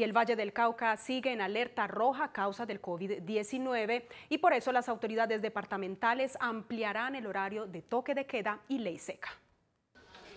y el Valle del Cauca sigue en alerta roja a causa del COVID-19 y por eso las autoridades departamentales ampliarán el horario de toque de queda y ley seca.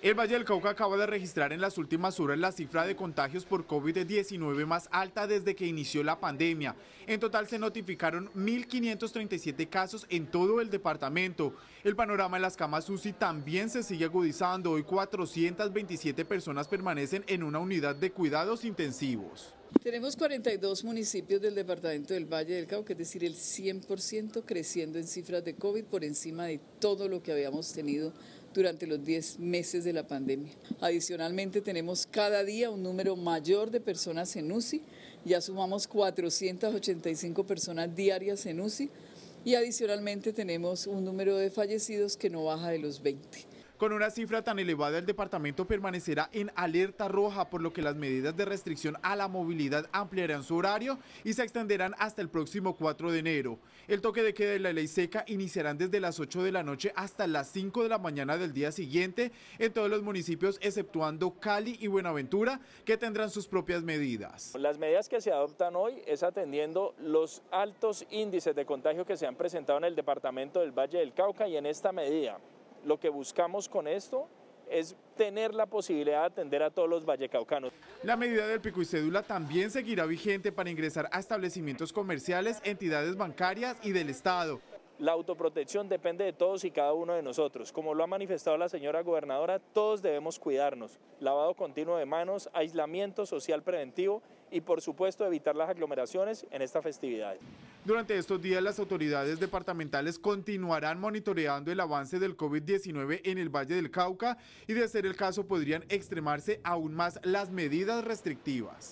El Valle del Cauca acaba de registrar en las últimas horas la cifra de contagios por COVID-19 más alta desde que inició la pandemia. En total se notificaron 1.537 casos en todo el departamento. El panorama en las camas UCI también se sigue agudizando. Hoy 427 personas permanecen en una unidad de cuidados intensivos. Tenemos 42 municipios del departamento del Valle del Cauca, es decir, el 100% creciendo en cifras de COVID por encima de todo lo que habíamos tenido durante los 10 meses de la pandemia. Adicionalmente, tenemos cada día un número mayor de personas en UCI, ya sumamos 485 personas diarias en UCI y adicionalmente tenemos un número de fallecidos que no baja de los 20. Con una cifra tan elevada, el departamento permanecerá en alerta roja, por lo que las medidas de restricción a la movilidad ampliarán su horario y se extenderán hasta el próximo 4 de enero. El toque de queda de la ley seca iniciarán desde las 8 de la noche hasta las 5 de la mañana del día siguiente en todos los municipios, exceptuando Cali y Buenaventura, que tendrán sus propias medidas. Las medidas que se adoptan hoy es atendiendo los altos índices de contagio que se han presentado en el departamento del Valle del Cauca y en esta medida lo que buscamos con esto es tener la posibilidad de atender a todos los vallecaucanos. La medida del pico y cédula también seguirá vigente para ingresar a establecimientos comerciales, entidades bancarias y del Estado. La autoprotección depende de todos y cada uno de nosotros. Como lo ha manifestado la señora gobernadora, todos debemos cuidarnos. Lavado continuo de manos, aislamiento social preventivo y por supuesto evitar las aglomeraciones en esta festividad. Durante estos días las autoridades departamentales continuarán monitoreando el avance del COVID-19 en el Valle del Cauca y de ser el caso podrían extremarse aún más las medidas restrictivas.